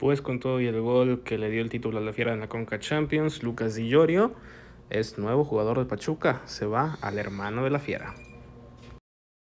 Pues con todo y el gol que le dio el título a la Fiera de la Conca Champions, Lucas Di es nuevo jugador de Pachuca, se va al hermano de la Fiera.